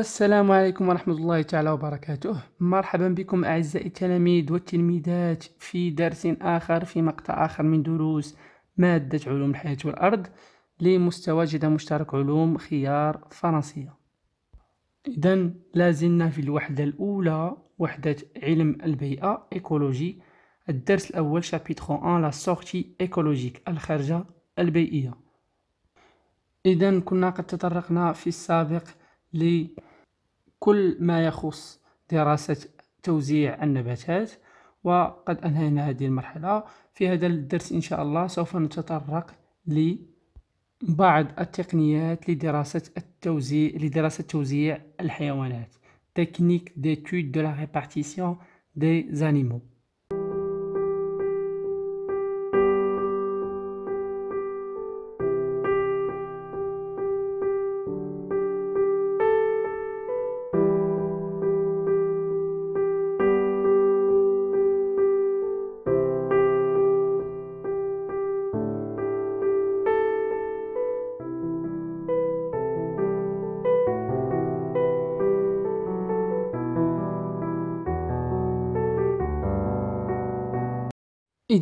السلام عليكم ورحمة الله تعالى وبركاته مرحبا بكم أعزائي التلاميذ والتلميذات في درس آخر في مقطع آخر من دروس مادة علوم الحياة والأرض لمستوى جدا مشترك علوم خيار فرنسية إذا لازلنا في الوحدة الأولى وحدة علم البيئة إيكولوجي الدرس الأول شابيتخو 1 لا سورتي إيكولوجيك الخرجة البيئية إذا كنا قد تطرقنا في السابق كل ما يخص دراسة توزيع النباتات وقد أنهينا هذه المرحلة في هذا الدرس إن شاء الله سوف نتطرق لبعض التقنيات لدراسة التوزيع لدراسة توزيع الحيوانات تكنيك d'étude de la répartition des animaux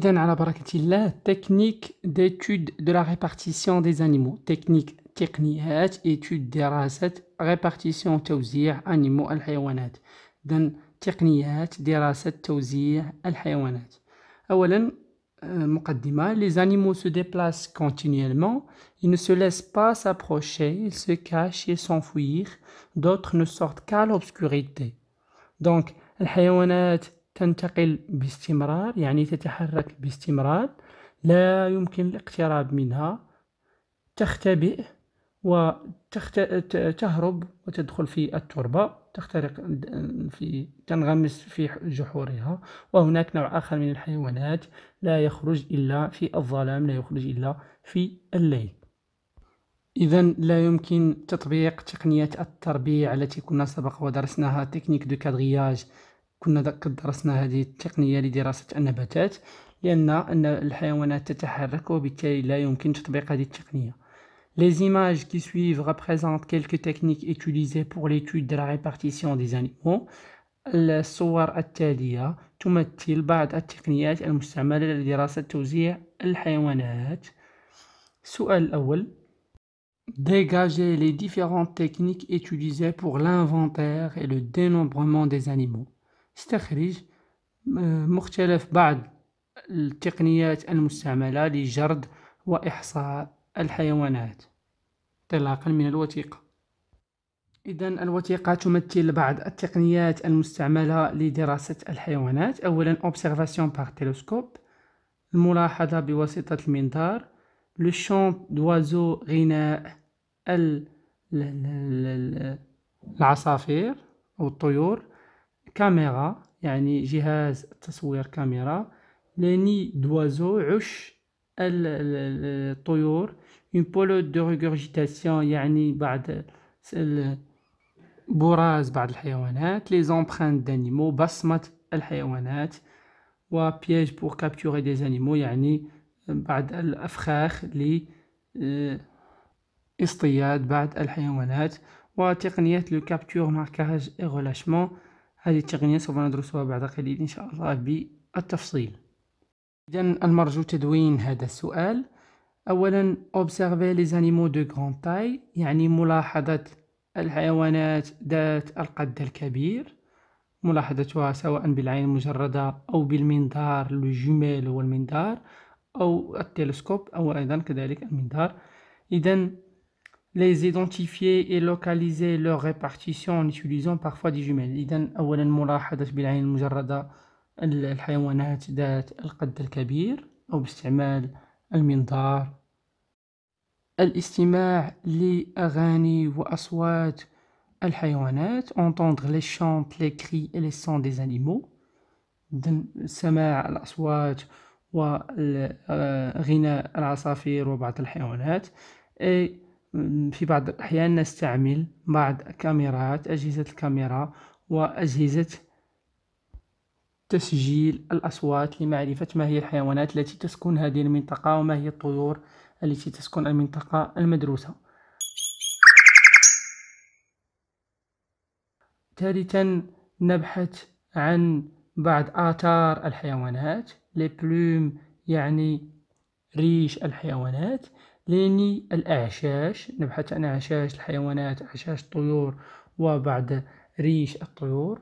Technique d'étude de la répartition des animaux technique techniques étude دراسة répartition توزيع animaux الحيوانات euh, les animaux se déplacent continuellement ils ne se laissent pas s'approcher ils se cachent et s'enfuir d'autres ne sortent qu'à l'obscurité donc الحيوانات تنتقل باستمرار يعني تتحرك باستمرار لا يمكن الاقتراب منها تختبئ وتهرب وتدخل في التربة تخترق في تنغمس في جحورها وهناك نوع آخر من الحيوانات لا يخرج إلا في الظلام لا يخرج إلا في الليل إذا لا يمكن تطبيق تقنية التربيع التي كنا سبق ودرسناها تكنيك دو كادرياج كنا درسنا هذه التقنيه لدراسه النباتات لأن الحيوانات تتحرك وبالتالي لا يمكن تطبيق هذه التقنيه Les images qui suivent représentent quelques techniques utilisées pour l'étude de la répartition des animaux. الصور التالية تمثل بعض التقنيات المستعملة لدراسة توزيع الحيوانات. السؤال الأول Dégagez les différentes techniques utilisées pour l'inventaire et le dénombrement des animaux. استخرج مختلف بعض التقنيات المستعملة لجرد وإحصاء الحيوانات طلاقا من الوثيقة إذا الوثيقة تمثل بعض التقنيات المستعملة لدراسة الحيوانات أولا observation par telescope الملاحظة بواسطة المنظار لو champ دوازو غناء العصافير أو الطيور caméra يعني les nids d'oiseaux عش الطيور une de regurgitation يعني بعد les empreintes d'animaux بصمة الحيوانات piège pour capturer des animaux يعني بعض الأفخاخ اصطياد بعض الحيوانات وتقنية le capture marquage et relâchement هذه التقنية سوف ندرسها بعد قليل إن شاء الله بالتفصيل إذا المرجو تدوين هذا السؤال أولا observer les animaux de grand taille يعني ملاحظة الحيوانات ذات القد الكبير ملاحظتها سواء بالعين المجردة أو بالمنظار الجمال هو المنظار أو التلسكوب أو أيضا كذلك المنظار إذا les identifier et localiser leur répartition en utilisant parfois des jumelles المنظار الاستماع لأغاني وأصوات الحيوانات entendre les chants, les cris et les sons des animaux سماع الأصوات وغناء العصافير وبعض الحيوانات et في بعض الأحيان نستعمل بعض الكاميرات أجهزة الكاميرا وأجهزة تسجيل الأصوات لمعرفة ما هي الحيوانات التي تسكن هذه المنطقة وما هي الطيور التي تسكن المنطقة المدروسة ثالثا نبحث عن بعض آثار الحيوانات لبلوم يعني ريش الحيوانات ليني الأعشاش نبحث عن أعشاش الحيوانات أعشاش الطيور وبعض ريش الطيور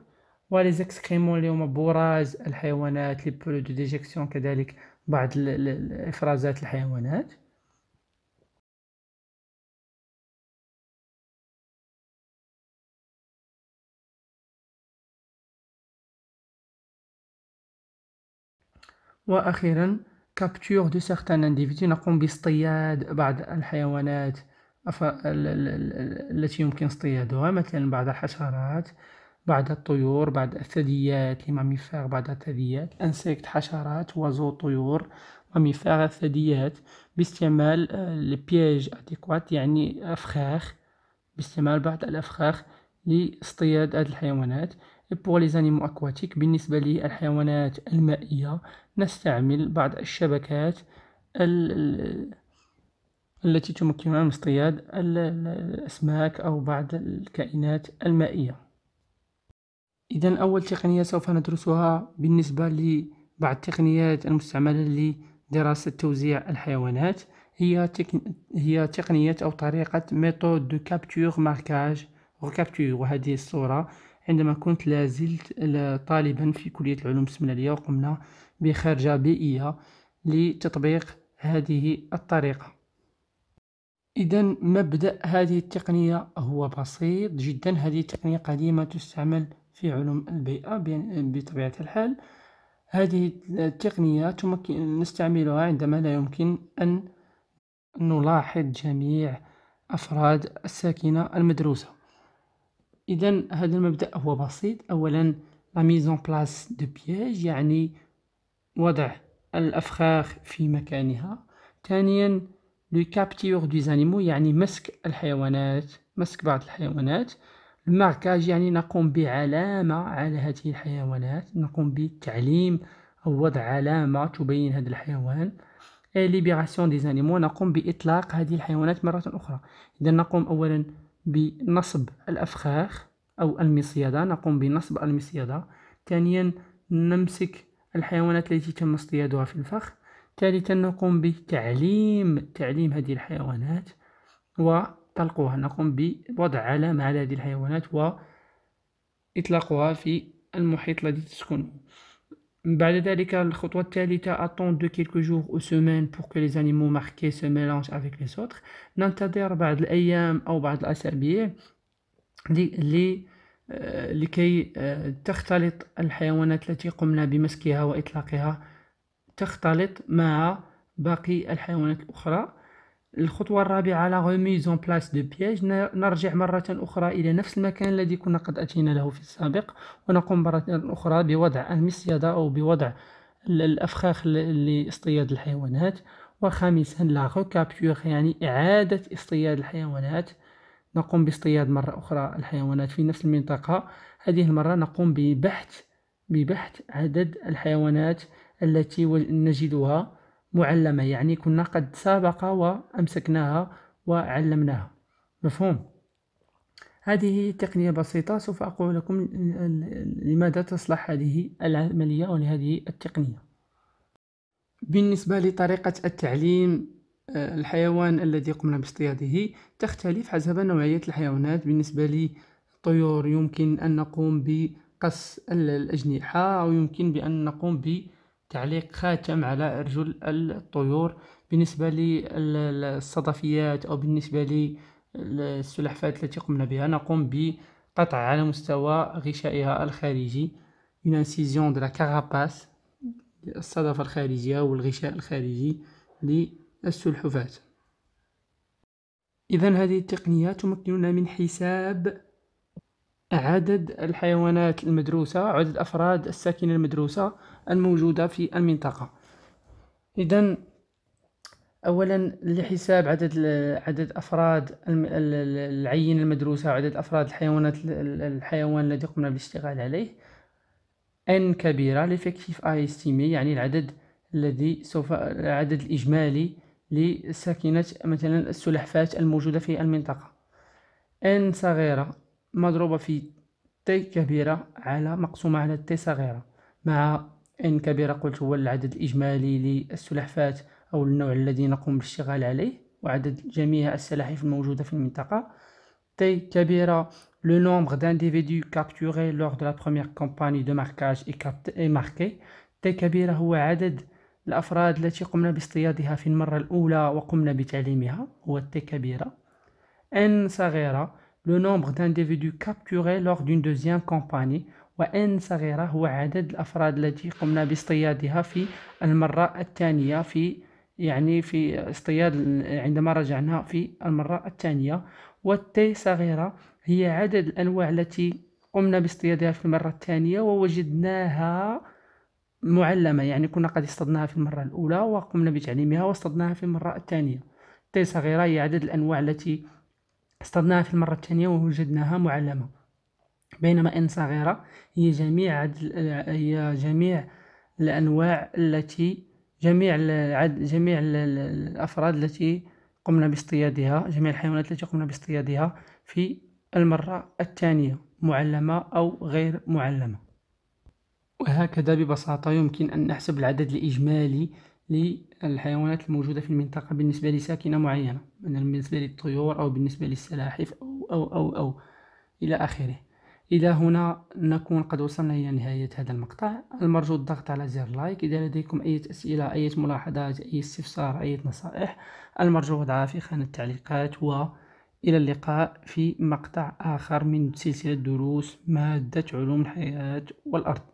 وليزكسكريمون اليوم براز الحيوانات لي بولو دو ديجيكسيون كذلك بعض إفرازات الحيوانات وأخيرا كابتور دو سيغتان انديفيدو نقوم باصطياد بعض الحيوانات التي يمكن اصطيادها مثلا بعض الحشرات بعض الطيور بعض الثدييات لماميفير بعض الثدييات انسكت حشرات وزو طيور ماميفير الثدييات باستعمال البياج آه، اديكوات يعني افخاخ باستعمال بعض الافخاخ لاصطياد هذه الحيوانات pour les animaux aquatiques بالنسبة للحيوانات المائية نستعمل بعض الشبكات التي تمكننا من اصطياد الأسماك أو بعض الكائنات المائية إذا أول تقنية سوف ندرسها بالنسبة لبعض التقنيات المستعملة لدراسة توزيع الحيوانات هي تك... هي تقنية أو طريقة ميثود دو كابتور ماركاج وكابتور وهذه الصورة عندما كنت لازلت طالبا في كلية العلوم السملالية وقمنا بخرجة بيئية لتطبيق هذه الطريقة إذا مبدأ هذه التقنية هو بسيط جدا هذه التقنية قديمة تستعمل في علوم البيئة بطبيعة الحال هذه التقنية تمكن نستعملها عندما لا يمكن أن نلاحظ جميع أفراد الساكنة المدروسة إذا هذا المبدأ هو بسيط أولا لا ميزون بلاس دو بياج يعني وضع الأفخاخ في مكانها ثانيا لو كابتيور دو زانيمو يعني مسك الحيوانات مسك بعض الحيوانات الماركاج يعني نقوم بعلامة على هذه الحيوانات نقوم بتعليم أو وضع علامة تبين هذا الحيوان ليبيراسيون دي زانيمو نقوم بإطلاق هذه الحيوانات مرة أخرى إذا نقوم أولا بنصب الأفخاخ أو المصيدة نقوم بنصب المصيدة ثانيا نمسك الحيوانات التي تم اصطيادها في الفخ ثالثا نقوم بتعليم تعليم هذه الحيوانات وطلقها نقوم بوضع علامة على هذه الحيوانات وإطلاقها في المحيط الذي تسكنه بعد ذلك الخطوة الثالثة attendre quelques jours ou semaines pour que les animaux marqués se mélangent avec les autres ننتظر بعض الأيام أو بعض الأسابيع لي euh, لكي euh, تختلط الحيوانات التي قمنا بمسكها وإطلاقها تختلط مع باقي الحيوانات الأخرى الخطوة الرابعة لا غوميز اون بلاس دو بيج نرجع مرة أخرى إلى نفس المكان الذي كنا قد أتينا له في السابق ونقوم مرة أخرى بوضع المصيدة أو بوضع الأفخاخ لاصطياد الحيوانات وخامسا لا ريكابتور يعني إعادة اصطياد الحيوانات نقوم باصطياد مرة أخرى الحيوانات في نفس المنطقة هذه المرة نقوم ببحث ببحث عدد الحيوانات التي نجدها معلمة يعني كنا قد سابق وأمسكناها وعلمناها مفهوم هذه تقنية بسيطة سوف أقول لكم لماذا تصلح هذه العملية أو لهذه التقنية بالنسبة لطريقة التعليم آه، الحيوان الذي قمنا باصطياده تختلف حسب نوعية الحيوانات بالنسبة للطيور يمكن أن نقوم بقص الأجنحة أو يمكن بأن نقوم ب تعليق خاتم على أرجل الطيور بالنسبة للصدفيات أو بالنسبة للسلحفات التي قمنا بها نقوم بقطع على مستوى غشائها الخارجي une incision de la carapace الصدفة الخارجية والغشاء الخارجي للسلحفات إذا هذه التقنية تمكننا من حساب عدد الحيوانات المدروسة عدد أفراد الساكنة المدروسة الموجودة في المنطقة إذا أولا لحساب عدد عدد أفراد العينة المدروسة وعدد أفراد الحيوانات الحيوان الذي قمنا بالاشتغال عليه n كبيرة لفكتيف اي استيمي يعني العدد الذي سوف العدد الإجمالي لساكنة مثلا السلحفاة الموجودة في المنطقة n صغيرة مضروبة في t كبيرة على مقسومة على t صغيرة مع إن كبيرة قلت هو العدد الإجمالي للسلحفاة أو النوع الذي نقوم بالاشتغال عليه وعدد جميع السلاحف الموجودة في المنطقة تي كبيرة دانديفيدو كابتوري لور دو لا بروميير كومباني دو ماركاج اي كابت اي ماركي تي كبيرة هو عدد الأفراد التي قمنا باصطيادها في المرة الأولى وقمنا بتعليمها هو تي كبيرة ان صغيرة لو نومبر دانديفيدو كابتوري لور دون دوزيام كومباني وإن صغيرة هو عدد الأفراد التي قمنا باصطيادها في المرة الثانية في يعني في اصطياد عندما رجعنا في المرة الثانية والتي صغيرة هي عدد الأنواع التي قمنا باصطيادها في المرة الثانية ووجدناها معلمة يعني كنا قد اصطدناها في المرة الأولى وقمنا بتعليمها واصطدناها في المرة الثانية تي صغيرة هي عدد الأنواع التي اصطدناها في المرة الثانية ووجدناها معلمة بينما إن صغيرة هي جميع هي جميع الأنواع التي جميع العد جميع الأفراد التي قمنا باصطيادها جميع الحيوانات التي قمنا باصطيادها في المرة الثانية معلمة أو غير معلمة وهكذا ببساطة يمكن أن نحسب العدد الإجمالي للحيوانات الموجودة في المنطقة بالنسبة لساكنة معينة بالنسبة للطيور أو بالنسبة للسلاحف أو أو أو, أو إلى آخره الى هنا نكون قد وصلنا الى نهايه هذا المقطع المرجو الضغط على زر لايك اذا لديكم اي اسئله اي ملاحظات اي استفسار اي نصائح المرجو وضعها في خانه التعليقات و الى اللقاء في مقطع اخر من سلسله دروس ماده علوم الحياه والارض